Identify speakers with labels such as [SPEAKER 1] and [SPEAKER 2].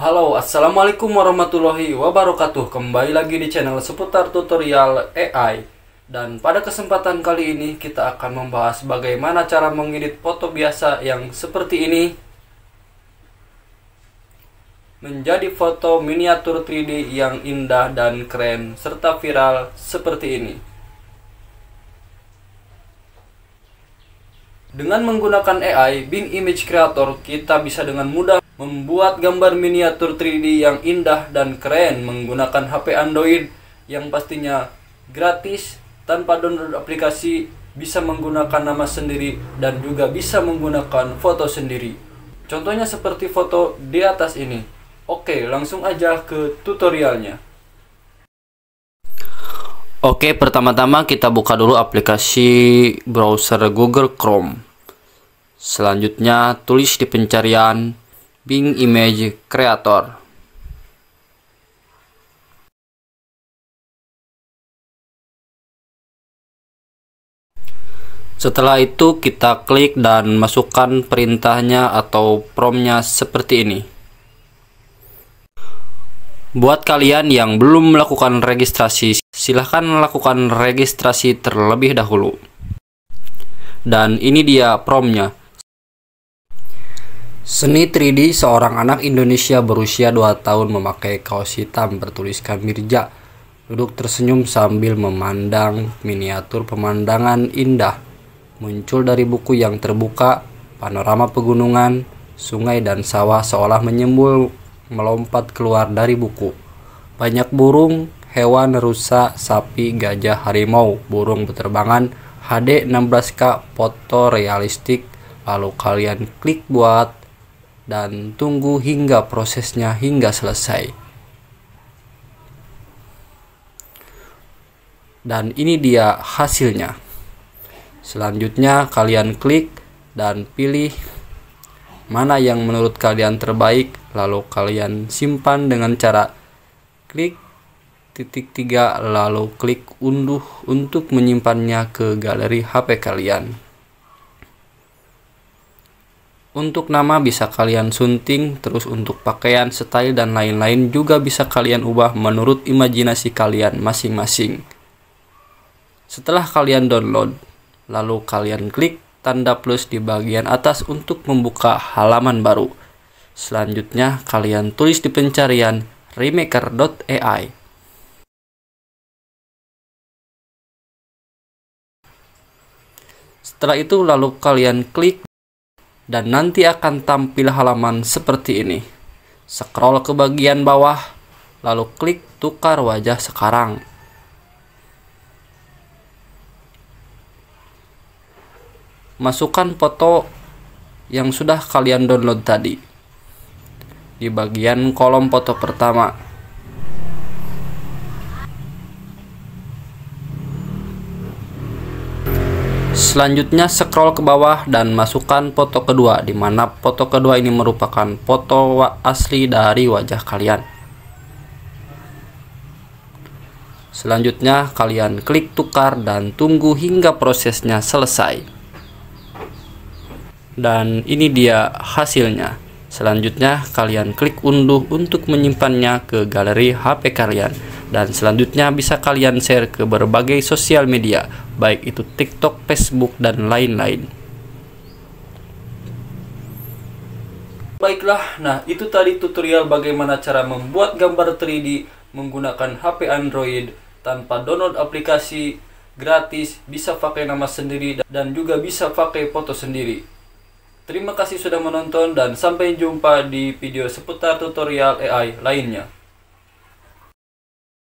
[SPEAKER 1] Halo, Assalamualaikum warahmatullahi wabarakatuh Kembali lagi di channel seputar tutorial AI Dan pada kesempatan kali ini kita akan membahas bagaimana cara mengedit foto biasa yang seperti ini Menjadi foto miniatur 3D yang indah dan keren serta viral seperti ini Dengan menggunakan AI, Bing Image Creator, kita bisa dengan mudah Membuat gambar miniatur 3D yang indah dan keren menggunakan HP Android yang pastinya gratis tanpa download aplikasi bisa menggunakan nama sendiri dan juga bisa menggunakan foto sendiri. Contohnya seperti foto di atas ini. Oke, langsung aja ke tutorialnya. Oke, pertama-tama kita buka dulu aplikasi browser Google Chrome. Selanjutnya, tulis di pencarian Bing Image Creator. Setelah itu kita klik dan masukkan perintahnya atau promnya seperti ini. Buat kalian yang belum melakukan registrasi, silahkan lakukan registrasi terlebih dahulu. Dan ini dia promnya. Seni 3D seorang anak Indonesia berusia 2 tahun memakai kaos hitam bertuliskan Mirja duduk tersenyum sambil memandang miniatur pemandangan indah muncul dari buku yang terbuka panorama pegunungan, sungai dan sawah seolah menyembul melompat keluar dari buku. Banyak burung, hewan rusa, sapi, gajah, harimau, burung berterbangan HD 16K foto realistik. Lalu kalian klik buat dan tunggu hingga prosesnya hingga selesai. Dan ini dia hasilnya. Selanjutnya kalian klik dan pilih mana yang menurut kalian terbaik lalu kalian simpan dengan cara klik titik tiga lalu klik unduh untuk menyimpannya ke galeri HP kalian. Untuk nama bisa kalian sunting, terus untuk pakaian, style, dan lain-lain juga bisa kalian ubah menurut imajinasi kalian masing-masing. Setelah kalian download, lalu kalian klik tanda plus di bagian atas untuk membuka halaman baru. Selanjutnya, kalian tulis di pencarian remaker.ai. Setelah itu, lalu kalian klik dan nanti akan tampil halaman seperti ini. Scroll ke bagian bawah, lalu klik tukar wajah sekarang. Masukkan foto yang sudah kalian download tadi. Di bagian kolom foto pertama, Selanjutnya scroll ke bawah dan masukkan foto kedua di mana foto kedua ini merupakan foto asli dari wajah kalian. Selanjutnya kalian klik tukar dan tunggu hingga prosesnya selesai. Dan ini dia hasilnya. Selanjutnya kalian klik unduh untuk menyimpannya ke galeri HP kalian dan selanjutnya bisa kalian share ke berbagai sosial media, baik itu TikTok, Facebook, dan lain-lain. Baiklah, nah itu tadi tutorial bagaimana cara membuat gambar 3D menggunakan HP Android tanpa download aplikasi gratis, bisa pakai nama sendiri dan juga bisa pakai foto sendiri. Terima kasih sudah menonton dan sampai jumpa di video seputar tutorial AI lainnya.